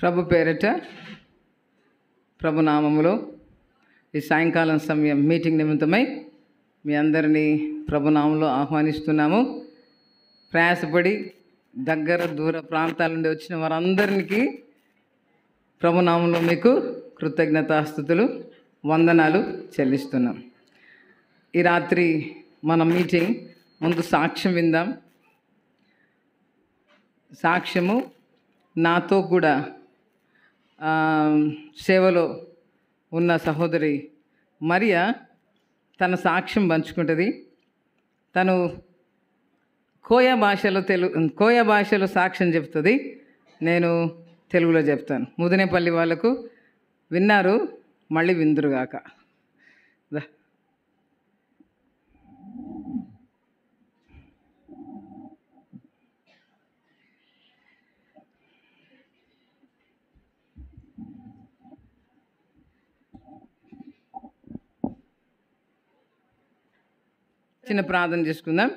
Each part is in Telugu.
ప్రభు పేరిట ప్రభునామములో ఈ సాయంకాలం సమయం మీటింగ్ నిమిత్తమై మీ అందరినీ ప్రభునామంలో ఆహ్వానిస్తున్నాము ప్రయాసపడి దగ్గర దూర ప్రాంతాల నుండి వచ్చిన వారందరికీ ప్రభునామంలో మీకు కృతజ్ఞతాస్థుతులు వందనాలు చెల్లిస్తున్నాం ఈ రాత్రి మన మీటింగ్ ముందు సాక్ష్యం విందాం సాక్ష్యము నాతో కూడా సేవలో ఉన్న సహోదరి మరియా తన సాక్ష్యం పంచుకుంటుంది తను కోయా భాషలో తెలుగు కోయా భాషలో సాక్ష్యం చెప్తుంది నేను తెలుగులో చెప్తాను ముదినేపల్లి వాళ్ళకు విన్నారు మళ్ళీ విందురుగాక చిన్న ప్రార్థన చేసుకుందాం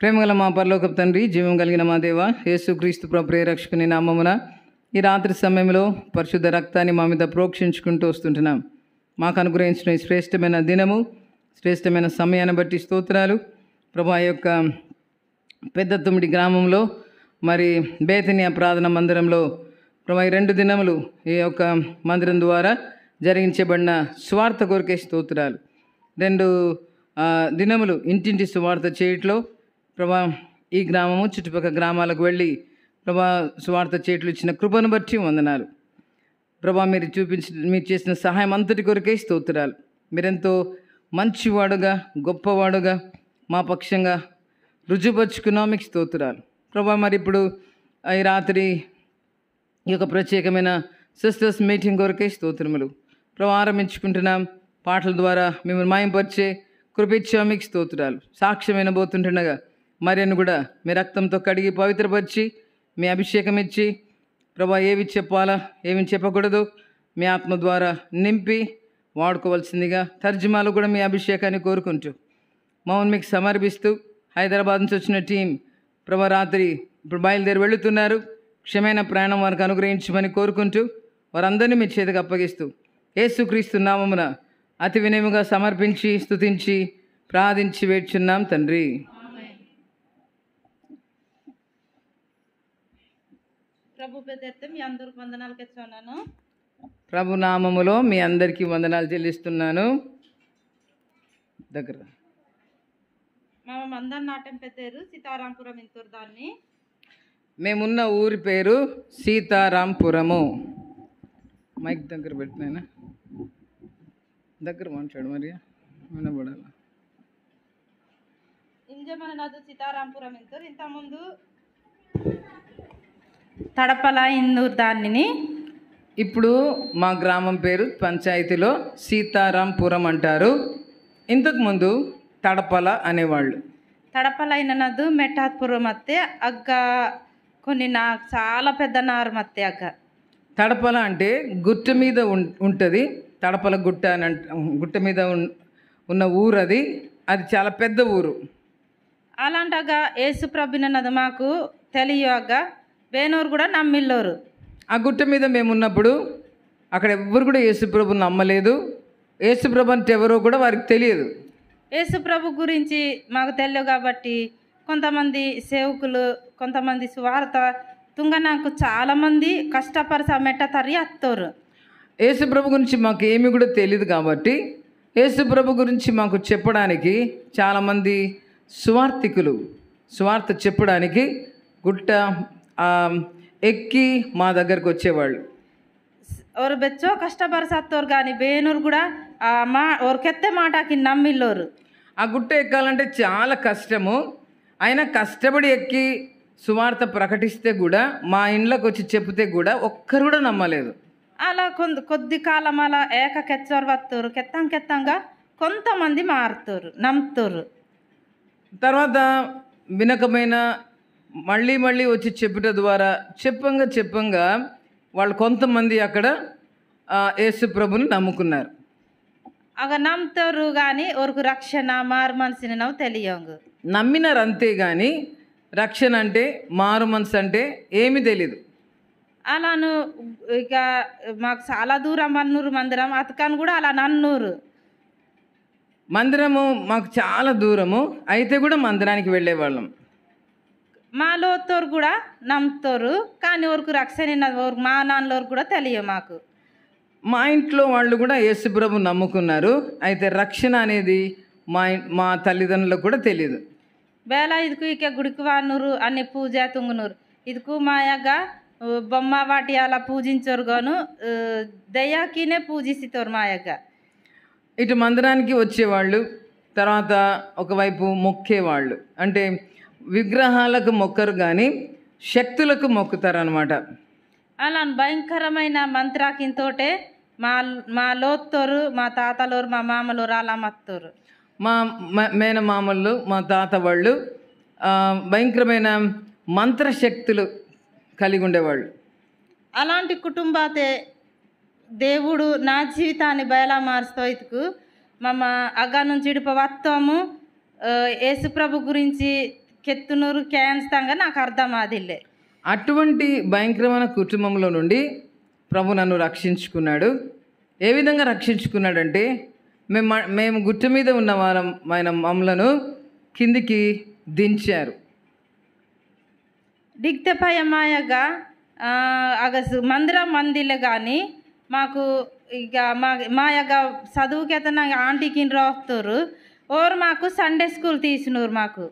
ప్రేమగల మా పరలోకపు తండ్రి జీవం కలిగిన మా దేవ యేసుక్రీస్తు ప్రభు రక్షకుని నామమున ఈ రాత్రి సమయంలో పరిశుద్ధ రక్తాన్ని మా మీద ప్రోక్షించుకుంటూ వస్తుంటున్నాం మాకు అనుగ్రహించిన ఈ శ్రేష్టమైన దినము శ్రేష్టమైన సమయాన్ని బట్టి స్తోత్రాలు ప్రభు యొక్క పెద్ద తొమ్మిడి గ్రామంలో మరి బేతనియా ప్రార్థన మందిరంలో ప్రభు ఈ రెండు దినములు ఈ యొక్క మందిరం ద్వారా జరిగించబడిన స్వార్థ కోరికే స్తోత్రాలు రెండు దినములు ఇంటింటి సువార్త చేయట్లో ప్రభా ఈ గ్రామము చుట్టుపక్కల గ్రామాలకు వెళ్ళి ప్రభా సువార్త చేయట్లు ఇచ్చిన కృపను బట్టి వందనాలు ప్రభా మీరు చూపించిన మీరు చేసిన సహాయం అంతటి కొరకే స్తోత్రాలు మీరెంతో మంచివాడుగా గొప్పవాడుగా మా పక్షంగా రుజుపరుచుకున్నాం మీకు స్తోత్రాలు ప్రభా మరి ఇప్పుడు ఈ రాత్రి ఈ యొక్క ప్రత్యేకమైన సిస్టర్స్ మీటింగ్ కొరకే స్తోత్రములు ప్రభా ఆరంభించుకుంటున్నాం పాటల ద్వారా మిమ్మల్ని మాయంపరిచే కృపించా మీకు స్తోత్రాలు సాక్ష్యం వినబోతుంటుండగా మరిను కూడా మీ రక్తంతో కడిగి పవిత్రపరిచి మీ అభిషేకం ఇచ్చి ప్రభా ఏవి చెప్పాలా ఏమి చెప్పకూడదు మీ ఆత్మ ద్వారా నింపి వాడుకోవాల్సిందిగా తర్జుమాలు కూడా మీ అభిషేకాన్ని కోరుకుంటూ మౌన్ మీకు సమర్పిస్తూ హైదరాబాద్ నుంచి వచ్చిన టీం ప్రభా రాత్రి ఇప్పుడు బయలుదేరి వెళుతున్నారు క్షమైన ప్రయాణం వారికి అనుగ్రహించమని కోరుకుంటూ వారందరినీ మీ చేతికి అప్పగిస్తూ ఏసుక్రీస్తు నామమున అతి వినయముగా సమర్పించి స్థుతించి ప్రార్థించి వేడుచున్నాం తండ్రి ప్రభు పెద్దర్థం మీ అందరికి వందనాలు ప్రభు నామములో మీ అందరికీ వందనాలు చెల్లిస్తున్నాను దగ్గర మేము మందర్ నాటం సీతారాంపురం ఇంతూరు దాన్ని మేమున్న ఊరి పేరు సీతారాంపురము మైక్ దగ్గర పెట్టిన దగ్గర మాట్లాడు మరి వినబడాల నదు సీతారాంపురం ఇంతూరు ముందు తడపల ఇందూరు దానిని ఇప్పుడు మా గ్రామం పేరు పంచాయతీలో సీతారాంపురం అంటారు ఇంతకుముందు తడపల అనేవాళ్ళు తడపల నదు మెట్టాత్పురం అత్తే అగ్గ కొన్ని నా చాలా పెద్ద నారు అత్తే అగ్గ తడపల అంటే గుట్ట మీద ఉంటుంది తడపల గుట్ట అని గుట్ట మీద ఉన్న ఊరు అది అది చాలా పెద్ద ఊరు అలాంటగా ఏసుప్రభునన్నది మాకు తెలియక వేనూరు కూడా నమ్మిల్లోరు ఆ గుట్ట మీద మేము ఉన్నప్పుడు అక్కడ ఎవ్వరు కూడా యేసుప్రభు నమ్మలేదు యేసుప్రభు అంటే ఎవరో కూడా వారికి తెలియదు యేసుప్రభు గురించి మాకు తెలియదు కాబట్టి కొంతమంది సేవకులు కొంతమంది సువార్త తుంగ నాకు చాలామంది కష్టపరిసా మెట్ట తరి అత్తోరు యేసుప్రభు గురించి మాకు ఏమి కూడా తెలియదు కాబట్టి యేసుప్రభు గురించి మాకు చెప్పడానికి చాలామంది స్వార్థికులు స్వార్థ చెప్పడానికి గుట్ట ఎక్కి మా దగ్గరకు వచ్చేవాళ్ళు ஒரு బెచ్చో కష్టపరసత్తోరు కానీ బేనూరు కూడా మా ஒரு మాటకి నమ్మిల్లోరు ఆ గుట్ట ఎక్కాలంటే చాలా కష్టము అయినా కష్టపడి ఎక్కి సువార్త ప్రకటిస్తే కూడా మా ఇండ్లకు వచ్చి చెప్తే కూడా ఒక్కరు కూడా నమ్మలేదు అలా కొంత కొద్ది కాలం అలా ఏక కెచ్చర్ వస్తారు కెత్తం కెత్తంగా కొంతమంది మారుతారు నమ్ముతారు తర్వాత వినకమైన మళ్ళీ మళ్ళీ వచ్చి చెప్పుట ద్వారా చెప్పంగా చెప్పంగా వాళ్ళు కొంతమంది అక్కడ యేసు ప్రభుని నమ్ముకున్నారు అగ నమ్ముతారు కానీ ఒరకు రక్షణ మారు మనసుని నవ్వు తెలియంగు నమ్మినారు అంతే కానీ రక్షణ అంటే మారు మనసు అంటే ఏమి తెలియదు అలాను ఇక మాకు చాలా దూరం అన్నూరు మందిరం అతకాను కూడా అలా నన్నూరు మందిరము మాకు చాలా దూరము అయితే కూడా మందిరానికి వెళ్ళేవాళ్ళం మా తోరు కూడా నమ్ముతారు కానీ వరకు రక్షణ ఊరుకు మా నాన్నలోరు కూడా తెలియదు మాకు మా ఇంట్లో వాళ్ళు కూడా యేసుప్రభు నమ్ముకున్నారు అయితే రక్షణ అనేది మా మా తల్లిదండ్రులకు కూడా తెలియదు వేళ ఇదికు ఇక గుడికి వానూరు అనే పూజ తుంగునూరు ఇదికు మాయగా బొమ్మ వాటి అలా పూజించరు గాను దయ్యాకినే పూజిస్తారు మా యొక్క ఇటు మందిరానికి వచ్చేవాళ్ళు తర్వాత ఒకవైపు మొక్కేవాళ్ళు అంటే విగ్రహాలకు మొక్కరు కానీ శక్తులకు మొక్కుతారు అనమాట అలా భయంకరమైన మంత్రాకింతోటే మా మా లోత్తోరు మా తాతలోరు మా మామలోరు అలా మత్తోరు మా మేనమామలు మా తాత వాళ్ళు భయంకరమైన మంత్రశక్తులు కలిగి ఉండేవాళ్ళు అలాంటి కుటుంబాతే దేవుడు నా జీవితాన్ని బయలా మారుస్తోయితుకు మమ్మ అగ్గా నుంచి ఇడుప వత్తాము యేసుప్రభు గురించి కెత్తునూరు కేంచుతాంగా నాకు అర్థం అదిలే అటువంటి భయంకరమైన కుటుంబంలో నుండి ప్రభు నన్ను రక్షించుకున్నాడు ఏ విధంగా రక్షించుకున్నాడంటే మేము మేము గుట్ట మీద ఉన్న వారం ఆయన మమ్మలను కిందికి దించారు దిగ్ధపయమాయగా మందిర మందిల కానీ మాకు ఇక మా మా యొక్క చదువుకి నాకు ఆంటీకి రాస్తారు ఓరు మాకు సండే స్కూల్ తీసినారు మాకు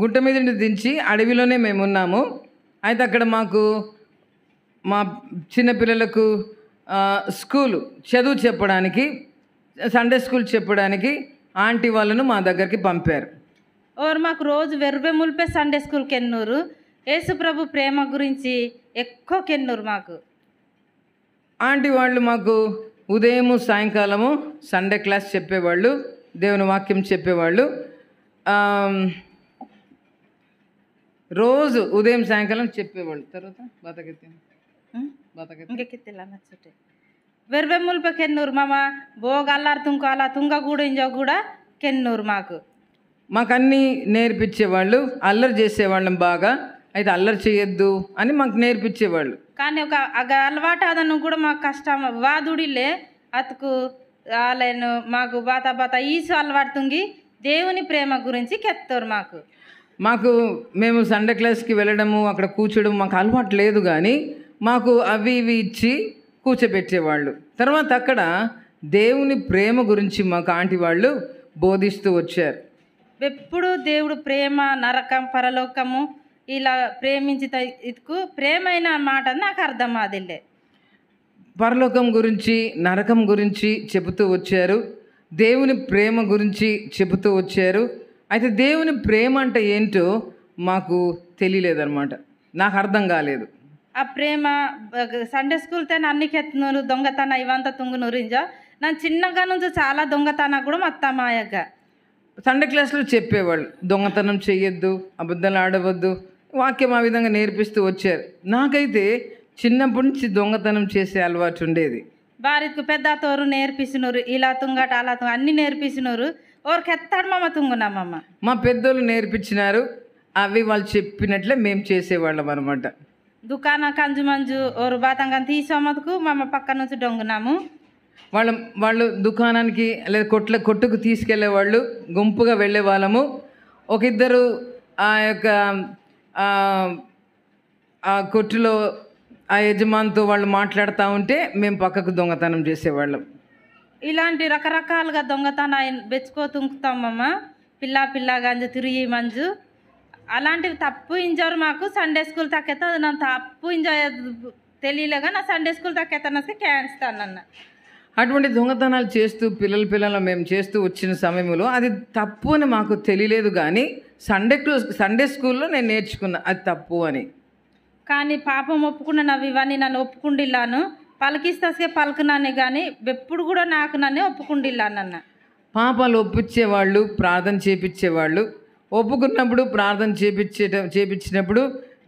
గుట్ట మీద దించి అడవిలోనే మేము ఉన్నాము అయితే అక్కడ మాకు మా చిన్నపిల్లలకు స్కూలు చదువు చెప్పడానికి సండే స్కూల్ చెప్పడానికి ఆంటీ వాళ్ళను మా దగ్గరికి పంపారు ఎవరు మాకు రోజు వెర్వే ములిపే సండే స్కూల్ కెన్నూరు యేసుప్రభు ప్రేమ గురించి ఎక్కువ కెన్నూరు మాకు ఆంటీ వాళ్ళు మాకు ఉదయము సాయంకాలము సండే క్లాస్ చెప్పేవాళ్ళు దేవుని వాక్యం చెప్పేవాళ్ళు రోజు ఉదయం సాయంకాలం చెప్పేవాళ్ళు తర్వాత బతకెత్తి బతకెత్తి వెర్వెమ్ములపై కెన్నూరు మామ బోగల్లారు తుంకాల తుంగగూడ ఇంజో కూడా కెన్నూరు మాకు మాకన్నీ నేర్పించేవాళ్ళు అల్లరి చేసేవాళ్ళం బాగా అయితే అల్లరి చేయొద్దు అని మాకు నేర్పించేవాళ్ళు కానీ ఒక అలవాటు అదను కూడా మాకు కష్టం వాదుడిలే అతకు ఆలయను మాకు బాత బాత ఈసు అలవాడుతుంది దేవుని ప్రేమ గురించి కెత్తారు మాకు మాకు మేము సండే క్లాస్కి వెళ్ళడము అక్కడ కూర్చోడం మాకు అలవాటు లేదు కానీ మాకు అవి ఇవి ఇచ్చి కూర్చోబెట్టేవాళ్ళు తర్వాత అక్కడ దేవుని ప్రేమ గురించి మాకు ఆంటీ వాళ్ళు బోధిస్తూ వచ్చారు ఎప్పుడూ దేవుడు ప్రేమ నరకం పరలోకము ఇలా ప్రేమించి ఇదికు ప్రేమైన మాట నాకు అర్థం అదిలే పరలోకం గురించి నరకం గురించి చెబుతూ వచ్చారు దేవుని ప్రేమ గురించి చెబుతూ వచ్చారు అయితే దేవుని ప్రేమ అంటే ఏంటో మాకు తెలియలేదన్నమాట నాకు అర్థం కాలేదు ఆ ప్రేమ సండే స్కూల్ తేనే అన్ని కెత్తునూరు దొంగతన ఇవంతా తుంగునూరింజా నన్ను చిన్నగా నుంచి చాలా దొంగతన కూడా మా మాయగా సండే క్లాస్లో చెప్పేవాళ్ళు దొంగతనం చేయొద్దు అబద్ధాలు ఆడవద్దు వాక్యం ఆ విధంగా నేర్పిస్తూ వచ్చారు నాకైతే చిన్నప్పటి నుంచి దొంగతనం చేసే అలవాటు ఉండేది వారికి పెద్ద తోరు నేర్పిస్తున్నారు ఇలా తుంగట అలా తుంగ అన్ని నేర్పిస్తున్నారు ఓరికెత్తాడు ఎత్తాడు మామ తుంగున్నామమ్మ మా పెద్దోళ్ళు నేర్పించినారు అవి వాళ్ళు చెప్పినట్లే మేము చేసేవాళ్ళం అనమాట దుకాణ కంజు మంజు ఓరు బాతంగా తీసుకోమతుకు మామ పక్క నుంచి దొంగనాము వాళ్ళ వాళ్ళు దుకాణానికి లేదా కొట్ల కొట్టుకు తీసుకెళ్లే వాళ్ళు గుంపుగా వెళ్ళే వాళ్ళము ఒక ఇద్దరు ఆ యొక్క ఆ కొట్టులో ఆ యజమానితో వాళ్ళు మాట్లాడుతూ ఉంటే మేము పక్కకు దొంగతనం చేసేవాళ్ళం ఇలాంటి రకరకాలుగా దొంగతనం బెచ్చుకో తుంకుతామమ్మ పిల్ల పిల్ల గంజు తిరిగి మంజు అలాంటివి తప్పు ఇంజారు మాకు సండే స్కూల్ తక్కెత్త నా తప్పు ఇంజోర్ తెలియలేగా నా సండే స్కూల్ తక్కెత్తనసి క్యాన్స్తానన్న అటువంటి దొంగతనాలు చేస్తూ పిల్లల పిల్లలు మేము చేస్తూ వచ్చిన సమయంలో అది తప్పు అని మాకు తెలియలేదు కానీ సండే సండే స్కూల్లో నేను నేర్చుకున్నా అది తప్పు అని కానీ పాపం ఒప్పుకున్న నవ్వు ఇవన్నీ నన్ను ఒప్పుకుండిల్లాను పలికిస్తే పలకనాన్ని కానీ ఎప్పుడు కూడా నాకు నన్నే ఒప్పుకుండిల్లానన్న పాపాలు ఒప్పించేవాళ్ళు ప్రార్థన చేపించేవాళ్ళు ఒప్పుకున్నప్పుడు ప్రార్థన చేపించేట చేపించినప్పుడు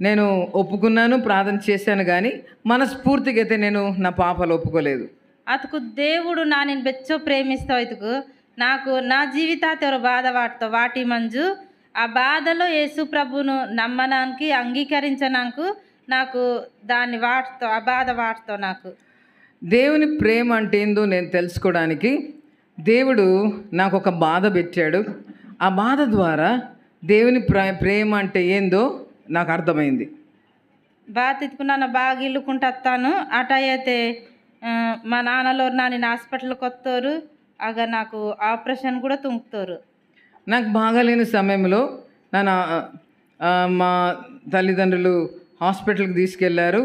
నేను ఒప్పుకున్నాను ప్రార్థన చేశాను కానీ మనస్ఫూర్తిగా అయితే నేను నా పాపాలు ఒప్పుకోలేదు దేవుడు నా నేను బెచ్చో ప్రేమిస్తావు ఇతకు నాకు నా జీవితా తెర బాధ వాటితో వాటి మంజు ఆ బాధలో యేసు ప్రభును నమ్మడానికి అంగీకరించడానికి నాకు దాన్ని వాటితో ఆ బాధ వాటితో నాకు దేవుని ప్రేమ అంటే ఏందో నేను తెలుసుకోవడానికి దేవుడు నాకు ఒక బాధ పెట్టాడు ఆ బాధ ద్వారా దేవుని ప్రేమ అంటే ఏందో నాకు అర్థమైంది బాగా తిట్టుకున్నాను బాగా ఇల్లుకుంటాను అయితే మా నాన్నలోరు నాని హాస్పిటల్కి వస్తారు అగ నాకు ఆపరేషన్ కూడా తుంగుతారు నాకు బాగాలేని సమయంలో నా మా తల్లిదండ్రులు హాస్పిటల్కి తీసుకెళ్లారు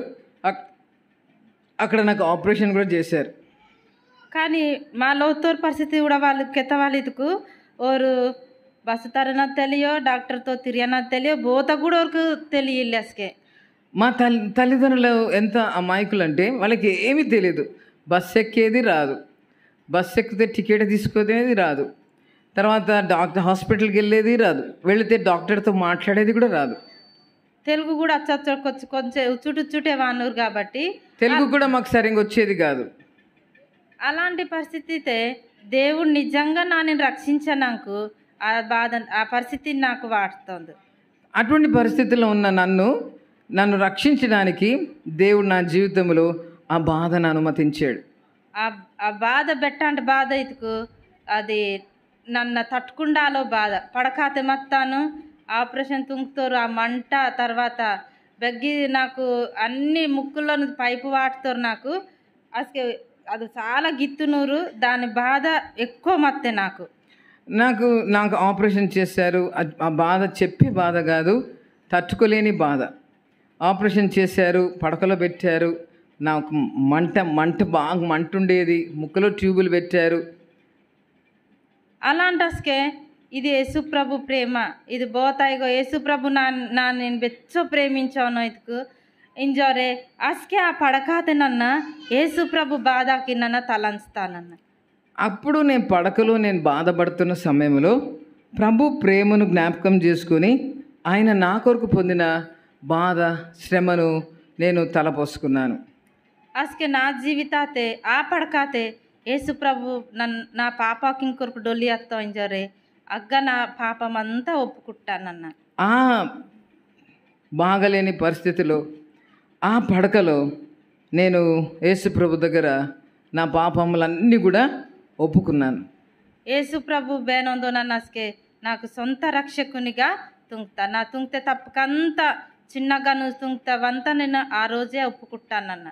అక్కడ నాకు ఆపరేషన్ కూడా చేశారు కానీ మా లోతూరు పరిస్థితి కూడా వాళ్ళు వాళ్ళకు ఓరు బస్సు తరనో తెలియో డాక్టర్తో తిరిగినా తెలియో బోత కూడా వరకు తెలియలేసుకే మా తల్లి తల్లిదండ్రులు ఎంత అమాయకులు అంటే వాళ్ళకి ఏమీ తెలియదు బస్ ఎక్కేది రాదు బస్ ఎక్కితే టికెట్ తీసుకునేది రాదు తర్వాత డాక్టర్ హాస్పిటల్కి వెళ్ళేది రాదు వెళితే డాక్టర్తో మాట్లాడేది కూడా రాదు తెలుగు కూడా అచ్చ కొంచెం ఉచ్చుటు ఉచ్చుటే వానూరు కాబట్టి తెలుగు కూడా మాకు సరిగ్గా వచ్చేది కాదు అలాంటి పరిస్థితితే దేవుడు నిజంగా నా నేను రక్షించనాకు ఆ బాధ ఆ పరిస్థితి నాకు వాడుతుంది అటువంటి పరిస్థితుల్లో ఉన్న నన్ను నన్ను రక్షించడానికి దేవుడు నా జీవితంలో ఆ బాధను అనుమతించాడు ఆ బాధ బెట్టాంటి బాధ ఇతకు అది నన్ను తట్టుకుండాలో బాధ పడకాతి మత్తాను ఆపరేషన్ తుంగుతారు ఆ మంట తర్వాత బగ్గి నాకు అన్ని ముక్కుల్లో పైపు వాడుతారు నాకు అసలు అది చాలా గిత్తునూరు దాని బాధ ఎక్కువ మత్తే నాకు నాకు నాకు ఆపరేషన్ చేశారు ఆ బాధ చెప్పే బాధ కాదు తట్టుకోలేని బాధ ఆపరేషన్ చేశారు పడకలో పెట్టారు నాకు మంట మంట బాగా మంట ఉండేది ముక్కలో ట్యూబులు పెట్టారు అలాంటస్కే ఇది యేసుప్రభు ప్రేమ ఇది బోతాయిగో యేసుప్రభు నా నా నేను బెచ్చో ప్రేమించాను ఇదికు ఇంజోరే అస్కే ఆ పడకాత నన్న యేసుప్రభు బాధకి నన్న తలంచుతానన్న అప్పుడు నేను పడకలో నేను బాధపడుతున్న సమయంలో ప్రభు ప్రేమను జ్ఞాపకం చేసుకొని ఆయన నా కొరకు పొందిన బాధ శ్రమను నేను తలపోసుకున్నాను అసకే నా జీవితాతే ఆ పడకాతే యేసు ప్రభు నన్ను నా పాప కింకొరకు డొల్లి అత్తంజరే అగ్గ నా పాపం అంతా ఒప్పుకుంటానన్న ఆ బాగలేని పరిస్థితిలో ఆ పడకలో నేను యేసు ప్రభు దగ్గర నా పాపములన్నీ కూడా ఒప్పుకున్నాను యేసు ప్రభు బేనందో నన్ను అసకే నాకు సొంత రక్షకునిగా తుంగుతా నా తుంగితే తప్పకంతా చిన్నగా వంత నేను ఆ రోజే ఒప్పుకుంటానన్న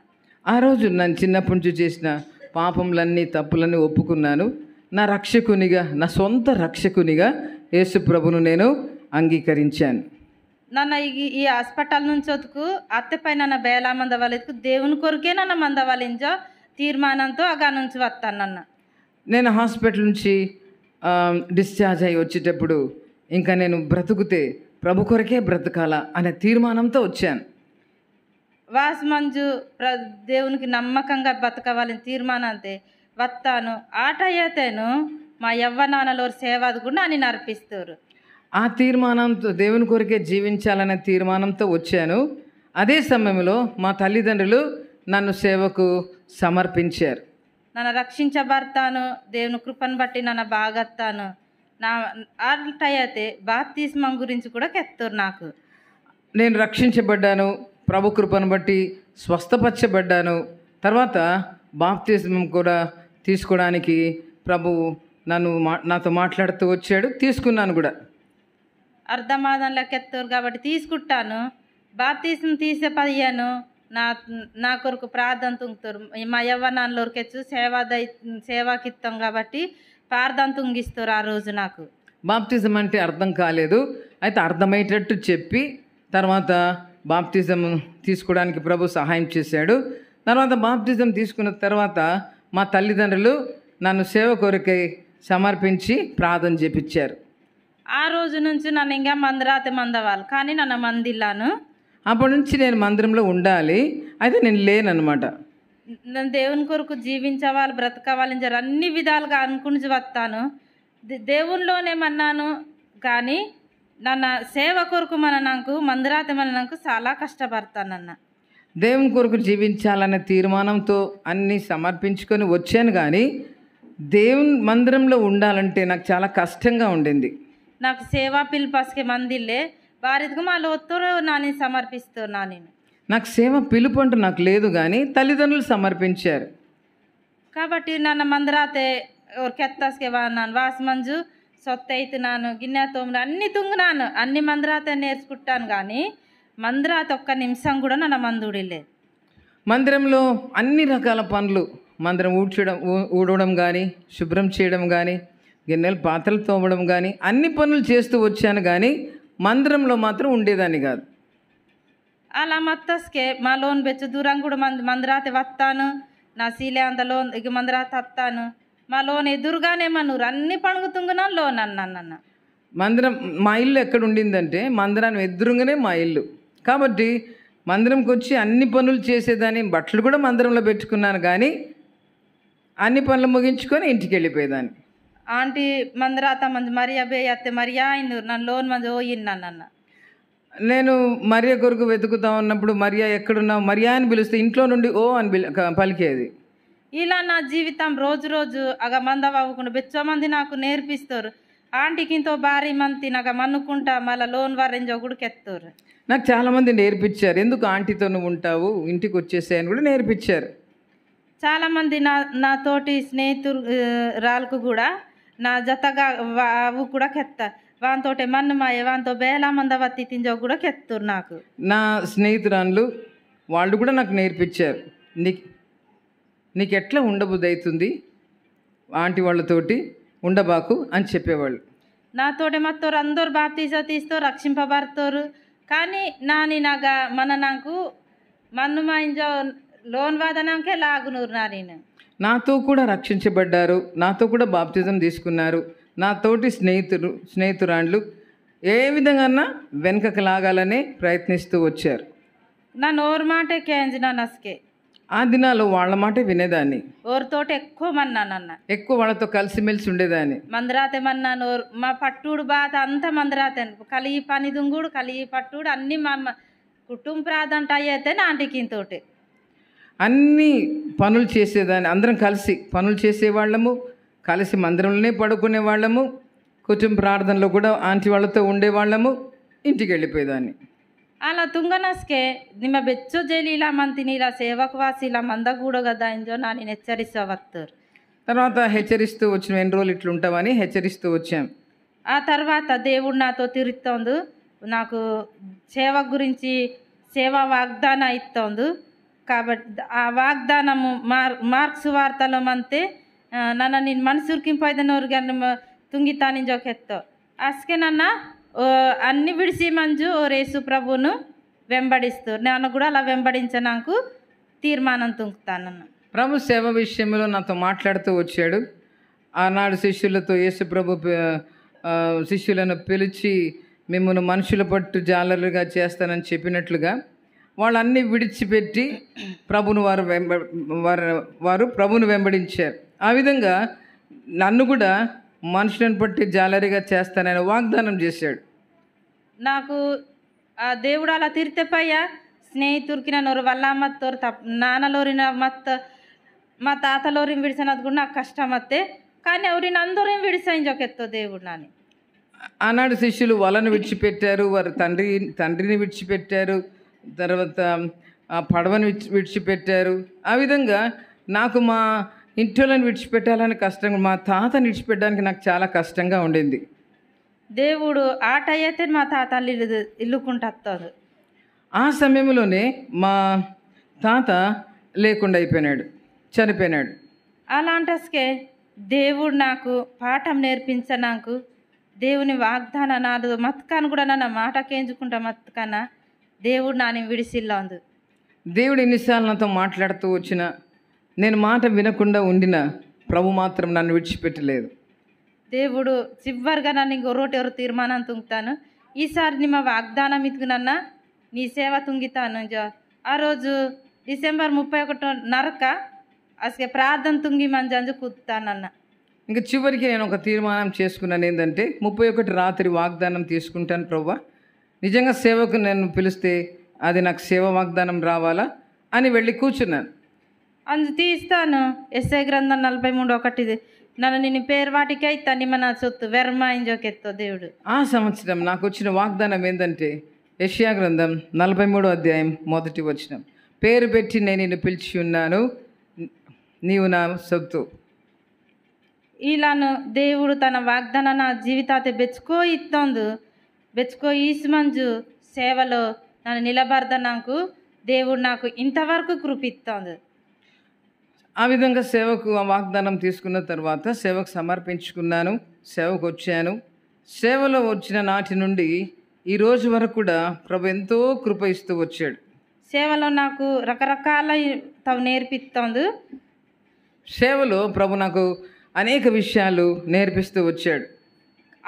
ఆ రోజు నన్ను చిన్నప్పటి నుంచి చేసిన పాపములన్నీ తప్పులన్నీ ఒప్పుకున్నాను నా రక్షకునిగా నా సొంత రక్షకునిగా యేసు ప్రభును నేను అంగీకరించాను నన్ను ఈ ఈ హాస్పిటల్ నుంచి వతుకు అత్తపై నన్న బేలా మందవాళ్ళకు దేవుని కొరికే నన్న మందవాళ్ళించో తీర్మానంతో అగా నుంచి వస్తానన్న నేను హాస్పిటల్ నుంచి డిశ్చార్జ్ అయ్యి వచ్చేటప్పుడు ఇంకా నేను బ్రతుకుతే ప్రభు కొరకే బ్రతకాల అనే తీర్మానంతో వచ్చాను వాసుమంజు మంజు దేవునికి నమ్మకంగా బతకవాలని అంతే వత్తాను ఆటయ్యతేను మా యవ్వనాన్నలో సేవాది కూడా నేను అర్పిస్తారు ఆ తీర్మానంతో దేవుని కొరకే జీవించాలనే తీర్మానంతో వచ్చాను అదే సమయంలో మా తల్లిదండ్రులు నన్ను సేవకు సమర్పించారు నన్ను రక్షించబడతాను దేవుని కృపను బట్టి నన్ను బాగత్తాను నా అయితే బాప్తిస్మం గురించి కూడా కెత్తారు నాకు నేను రక్షించబడ్డాను ప్రభు కృపను బట్టి స్వస్థపరచబడ్డాను తర్వాత బాప్తిస్మం కూడా తీసుకోవడానికి ప్రభు నన్ను మా నాతో మాట్లాడుతూ వచ్చాడు తీసుకున్నాను కూడా అర్ధమాదంలో కెత్తారు కాబట్టి తీసుకుంటాను బాప్తీసం తీసే పదియాను నా నా కొరకు ప్రార్థన తుంగుతారు మా యవ్వనాన్నలోకి సేవా దై సేవాకిత్తాం కాబట్టి పార్థం తుంగిస్తారు ఆ రోజు నాకు బాప్తిజం అంటే అర్థం కాలేదు అయితే అర్థమయ్యేటట్టు చెప్పి తర్వాత బాప్తిజం తీసుకోవడానికి ప్రభు సహాయం చేశాడు తర్వాత బాప్తిజం తీసుకున్న తర్వాత మా తల్లిదండ్రులు నన్ను సేవ కోరికై సమర్పించి ప్రార్థన చేపించారు ఆ రోజు నుంచి నన్ను ఇంకా మందిరాతి మందవాలి కానీ నన్ను మందిల్లాను అప్పటి నుంచి నేను మందిరంలో ఉండాలి అయితే నేను లేనమాట నన్ను దేవుని కొరకు జీవించవాలి బ్రతకవాలని జరి అన్ని విధాలుగా అనుకుని వస్తాను మన్నాను కానీ నన్న సేవ కొరకు మన నాకు మందిరాతి మన నాకు చాలా కష్టపడతానన్న దేవుని కొరకు జీవించాలనే తీర్మానంతో అన్నీ సమర్పించుకొని వచ్చాను కానీ దేవుని మందిరంలో ఉండాలంటే నాకు చాలా కష్టంగా ఉండింది నాకు సేవా పిల్పాస్కి మందిల్లే వారికి మా లోతో నాని సమర్పిస్తున్నా నేను నాకు సేవ పిలుపు అంటూ నాకు లేదు కానీ తల్లిదండ్రులు సమర్పించారు కాబట్టి ನನ್ನ మందరాతే ఎవరు ಕೆತ್ತಸ್ಗೆ ವಾ ನಾನು మంజు ಮಂಜು నాను గిన్నె తోముడు అన్ని తుంగునాను అన్ని మందరాతే నేర్చుకుంటాను కానీ మందిరాత ఒక్క నిమిషం కూడా నన్ను మందుడి మందిరంలో అన్ని రకాల పనులు మందిరం ఊడ్చడం ఊడవడం కానీ శుభ్రం చేయడం కానీ గిన్నెలు పాత్రలు తోమడం కానీ అన్ని పనులు చేస్తూ వచ్చాను కానీ మందిరంలో మాత్రం ఉండేదాన్ని కాదు అలా మత్తస్కే మా లోన్ బెచ్చు కూడా మంది మందరాతి వస్తాను నా సీలే అంత లోన్ ఇక మందరాతి వస్తాను మా లోన్ ఎదురుగానే మా నువ్వు అన్ని నా లోన్ అన్న మందిరం మా ఇల్లు ఎక్కడ ఉండిందంటే మందిరాన్ని ఎదురుగానే మా ఇల్లు కాబట్టి మందిరంకి వచ్చి అన్ని పనులు చేసేదాన్ని బట్టలు కూడా మందిరంలో పెట్టుకున్నాను కానీ అన్ని పనులు ముగించుకొని ఇంటికి వెళ్ళిపోయేదాన్ని ఆంటీ మందిరాత మంది మరియా బే అత్తే మరియా అయింది నన్ను లోన్ మంది ఓయిన్ నన్ను అన్న నేను మరియ కొరకు వెతుకుతా ఉన్నప్పుడు మరియా ఎక్కడున్నావు మరియా అని పిలిస్తే ఇంట్లో నుండి ఓ అని పిలి పలికేది ఇలా నా జీవితం రోజు రోజు అగ మంద అవ్వకుండా బెచ్చమంది నాకు నేర్పిస్తారు ఆంటీకి ఇంతో భారీ మంది నాకు మన్నుకుంటా మళ్ళీ లోన్ వారెంజో గుడికి ఎత్తారు నాకు చాలామంది నేర్పించారు ఎందుకు ఆంటీతో నువ్వు ఉంటావు ఇంటికి అని కూడా నేర్పించారు చాలామంది నా నాతోటి స్నేహితురాలకు కూడా నా జతగా కూడా కెత్తారు వాంతోటే మన్నమాయ వాంతో బేలా మందవత్తి తింజో కూడా కెత్తురు నాకు నా స్నేహితురాళ్ళు వాళ్ళు కూడా నాకు నేర్పించారు నీకు నీకు ఎట్లా ఉండబుద్ధి అవుతుంది ఆంటీ వాళ్ళతోటి ఉండబాకు అని చెప్పేవాళ్ళు నాతోటి మత్తోరు అందరు బాప్తీసో తీస్తో రక్షింపబడతారు కానీ నాని నాగా మన నాకు మన్ను మా లోన్ వాదనాకే లాగునూరు నా నాతో కూడా రక్షించబడ్డారు నాతో కూడా బాప్తిజం తీసుకున్నారు నా తోటి స్నేహితులు స్నేహితురాండ్లు ఏ విధంగా వెనుకకు లాగాలని ప్రయత్నిస్తూ వచ్చారు నా నోరు మాటే ಕೇಂಜಿ నస్కే ఆ దినాల్లో వాళ్ళ మాట వినేదాన్ని ఓరితోటి ఎక్కువ మన్నానన్న ఎక్కువ వాళ్ళతో కలిసిమెలిసి ఉండేదాన్ని మందరాతే మన్నాను ఓర్- మా పట్టుడు బాత అంతా మందరాతే కలిగి పని దుంగుడు కలిగి పట్టుడు అన్ని మా కుటుంబ ప్రాధంట అయితే నాంటికి తోటి అన్ని పనులు చేసేదాన్ని అందరం కలిసి పనులు చేసేవాళ్ళము కలిసి మందిరంలోనే పడుకునే వాళ్ళము కొంచెం ప్రార్థనలో కూడా ఆంటీ వాళ్ళతో ఉండేవాళ్ళము ఇంటికి వెళ్ళిపోయేదాన్ని అలా ತುಂಗನಸ್ಗೆ ನಿಮ್ಮ ಬೆಚ್ಚು ఇలా ಇಲ್ಲ ఇలా సేవకు వాసి ఇలా ಮಂದಗೂಡಗದ కదా ನಾನು నేను వస్తారు తర్వాత హెచ్చరిస్తూ వచ్చిన ఎన్ని రోజులు ఇట్లుంటామని హెచ్చరిస్తూ వచ్చాం ఆ తర్వాత దేవుడు నాతో తిరుగుతోంది నాకు సేవ గురించి సేవా వాగ్దానం ఇస్తోంది కాబట్టి ఆ వాగ్దానము మార్ మార్క్స్ వార్తలో అంతే ನನ್ನ ನಿನ್ನ తుంగి ಉರ್ಕಿಂಪಾಯ್ದ ಅವ್ರಿಗೆ ತುಂಗಿತಾ ನಿಂಜೋಕೆತ್ತೋ అసకే నాన్న అన్ని విడిచి మంజు ఓ రేసు ప్రభువును వెంబడిస్తూ నాన్న కూడా అలా నాకు తీర్మానం తుంకుతానన్న ప్రభు సేవ విషయంలో నాతో మాట్లాడుతూ వచ్చాడు ఆనాడు శిష్యులతో యేసు ప్రభు శిష్యులను పిలిచి మిమ్మల్ని మనుషుల పట్టు జాలర్లుగా చేస్తానని చెప్పినట్లుగా వాళ్ళన్నీ విడిచిపెట్టి ప్రభును వారు వెంబ వారు వారు ప్రభును వెంబడించారు ఆ విధంగా నన్ను కూడా మనుషులను బట్టి జాలరిగా చేస్తానని వాగ్దానం చేశాడు నాకు ఆ దేవుడు అలా స్నేహితుడికి నన్ను నోరు వల్ల మత్తోరు తప్ప నాన్నలోరిన మత్త మా తాతలోరిని విడిసినది కూడా నాకు కష్టం అత్తే కానీ ఎవరిని ఒక ఎత్తో దేవుడు నాని ఆనాడు శిష్యులు వలను విడిచిపెట్టారు వారు తండ్రి తండ్రిని విడిచిపెట్టారు తర్వాత ఆ పడవను విడిచిపెట్టారు ఆ విధంగా నాకు మా ఇంట్లోని విడిచిపెట్టాలని కష్టంగా మా తాతని విడిచిపెట్టడానికి నాకు చాలా కష్టంగా ఉండింది దేవుడు ఆట అయితే మా తాత ఇల్లు ఇల్లుకుంటారు ఆ సమయంలోనే మా తాత లేకుండా అయిపోయినాడు చనిపోయినాడు అలాంటస్కే దేవుడు నాకు పాఠం నేర్పించ నాకు దేవుని వాగ్దాన నాదు మత్కాను కూడా నా మాట కేంచుకుంటా మత్కాన దేవుడు నాని ఉంది దేవుడు ఎన్నిసార్లు నాతో మాట్లాడుతూ వచ్చిన నేను మాట వినకుండా ఉండిన ప్రభు మాత్రం నన్ను విడిచిపెట్టలేదు ದೇವುಡು నన్ను ನನಗೆ ಹೊರಟೆವರು ఎవరు తీర్మానం తుంగుతాను ಸಾರಿ మా వాగ్దానం ಮಿತ್ಗು ನನ್ನ నీ సేవ తుంగితాను ఆ రోజు డిసెంబర్ ముప్పై ఒకటో నరక అసలు ప్రార్థన తుంగి మన జంజు కూతుతానన్న ఇంకా చివరికి నేను ఒక తీర్మానం చేసుకున్నాను ఏంటంటే ముప్పై ఒకటి రాత్రి వాగ్దానం తీసుకుంటాను ప్రభు నిజంగా సేవకు నేను పిలిస్తే అది నాకు సేవ వాగ్దానం రావాలా అని వెళ్ళి కూర్చున్నాను అందు తీస్తాను ఎస్ఐ గ్రంథం నలభై మూడు ఒకటిది నన్ను నేను పేరు వాటికి తని మన సొత్తు వెర్మాయించోకెత్తో దేవుడు ఆ సంవత్సరం నాకు వచ్చిన వాగ్దానం ఏంటంటే యష్యా గ్రంథం నలభై మూడు అధ్యాయం మొదటి వచనం పేరు పెట్టి నేను నిన్ను పిలిచి ఉన్నాను నీవు నా సొత్తు ఇలాను దేవుడు తన వాగ్దాన నా జీవితాత బెచ్చుకో ఇస్తుంది బెచ్చుకో ఈసుమంజు సేవలో నన్ను నిలబడదా నాకు దేవుడు నాకు ఇంతవరకు కృపిస్తుంది ఆ విధంగా సేవకు ఆ వాగ్దానం తీసుకున్న తర్వాత సేవకు సమర్పించుకున్నాను సేవకు వచ్చాను సేవలో వచ్చిన నాటి నుండి ఈ రోజు వరకు కూడా ప్రభు ఎంతో కృప ఇస్తూ వచ్చాడు సేవలో నాకు రకరకాల తను నేర్పిస్తుంది సేవలో ప్రభు నాకు అనేక విషయాలు నేర్పిస్తూ వచ్చాడు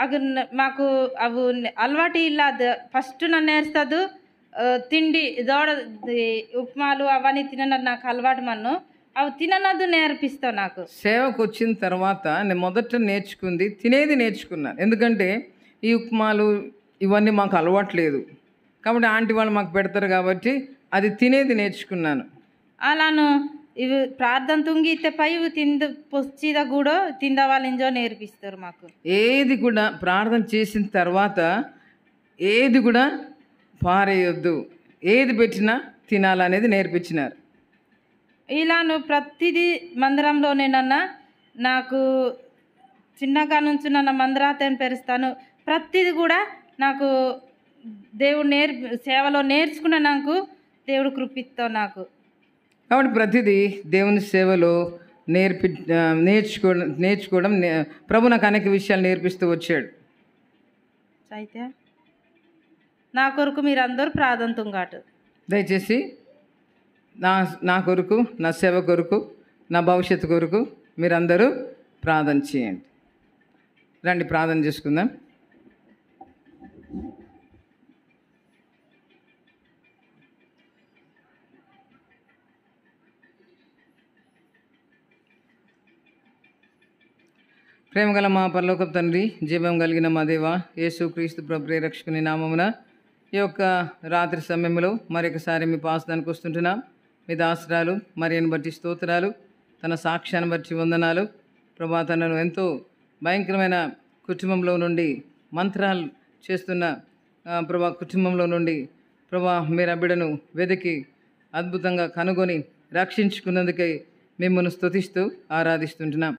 అవి మాకు అవు అలవాటు ఇల్లాదు ఫస్ట్ నన్ను నేర్స్తుంది తిండి దోడ ఉప్మాలు అవన్నీ తిన నాకు అలవాటు మన్ను అవి తిననద్దు నేర్పిస్తావు నాకు సేవకు వచ్చిన తర్వాత నేను మొదట నేర్చుకుంది తినేది నేర్చుకున్నాను ఎందుకంటే ఈ ఉప్మాలు ఇవన్నీ మాకు అలవాట్లేదు కాబట్టి ఆంటీ వాళ్ళు మాకు పెడతారు కాబట్టి అది తినేది నేర్చుకున్నాను అలాను ఇవి ప్రార్థన తుంగితే పై తింద పొచ్చిద కూడా తిందవాలింజో నేర్పిస్తారు మాకు ఏది కూడా ప్రార్థన చేసిన తర్వాత ఏది కూడా పారేయొద్దు ఏది పెట్టినా తినాలనేది నేర్పించినారు ఇలాను ప్రతిదీ మందిరంలోనేనన్నా నాకు చిన్నగా నుంచి నన్ను మందిరాతని పెరుస్తాను ప్రతిది కూడా నాకు దేవుడు నేర్ సేవలో నేర్చుకున్న నాకు దేవుడు కృపిస్తావు నాకు కాబట్టి ప్రతిదీ దేవుని సేవలో నేర్పి నేర్చుకో నేర్చుకోవడం ప్రభు నాకు అనేక విషయాలు నేర్పిస్తూ వచ్చాడు అయితే నా కొరకు మీరందరూ అందరూ కాటు దయచేసి నా నా కొరకు నా సేవ కొరకు నా భవిష్యత్తు కొరకు మీరందరూ ప్రార్థన చేయండి రండి ప్రార్థన చేసుకుందాం ప్రేమ గల మా పర్లోక తండ్రి జీవం కలిగిన మా దేవ యేసు క్రీస్తు ప్రభు రక్షకుని నామమున ఈ యొక్క రాత్రి సమయంలో మరొకసారి మీ పాసదానికి వస్తుంటున్నాం మీ దాసరాలు మరియను బట్టి స్తోత్రాలు తన సాక్ష్యాన్ని బట్టి వందనాలు ప్రభా తనను ఎంతో భయంకరమైన కుటుంబంలో నుండి మంత్రాలు చేస్తున్న ప్రభా కుటుంబంలో నుండి ప్రభా మీరు బిడ్డను వెతికి అద్భుతంగా కనుగొని రక్షించుకున్నందుకై మిమ్మల్ని స్తుతిస్తూ ఆరాధిస్తుంటున్నాం